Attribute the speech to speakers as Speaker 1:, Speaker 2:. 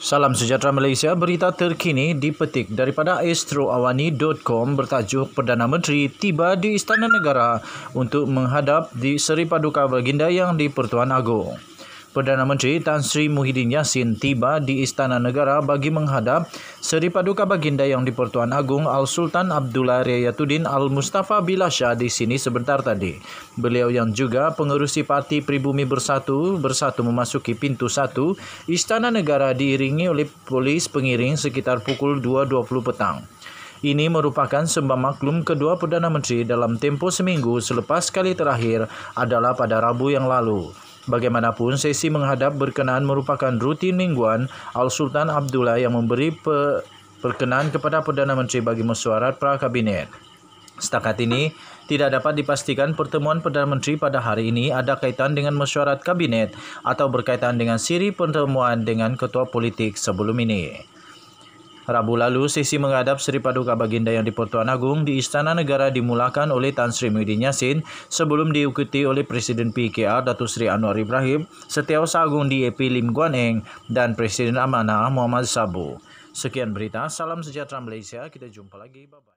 Speaker 1: Salam sejahtera Malaysia. Berita terkini dipetik daripada astroawani.com bertajuk Perdana Menteri tiba di Istana Negara untuk menghadap di Seri Paduka Baginda yang di Pertuan Agong. Perdana Menteri Tan Sri Muhyiddin Yassin tiba di Istana Negara bagi menghadap Seri Paduka Baginda Yang di-Pertuan Agung Al-Sultan Abdullah Riyatuddin Al-Mustafa Bilashah di sini sebentar tadi. Beliau yang juga Pengerusi Parti Pribumi Bersatu bersatu memasuki pintu satu Istana Negara diiringi oleh polis pengiring sekitar pukul 2.20 petang. Ini merupakan sembah maklum kedua Perdana Menteri dalam tempoh seminggu selepas kali terakhir adalah pada Rabu yang lalu. Bagaimanapun, sesi menghadap berkenaan merupakan rutin mingguan Al-Sultan Abdullah yang memberi pe- perkenaan kepada Perdana Menteri bagi mesyuarat pra-kabinet. Setakat ini, tidak dapat dipastikan pertemuan Perdana Menteri pada hari ini ada kaitan dengan mesyuarat kabinet atau berkaitan dengan siri pertemuan dengan ketua politik sebelum ini. Rabu lalu, sesi menghadap Sri Paduka Baginda yang di Pertuan Agung di Istana Negara dimulakan oleh Tan Sri Muhyiddin Yassin sebelum diikuti oleh Presiden PKR Datuk Sri Anwar Ibrahim, Setiausaha Agung di DAP Lim Guan Eng dan Presiden Amanah Muhammad Sabu. Sekian berita, salam sejahtera Malaysia, kita jumpa lagi. Bye-bye.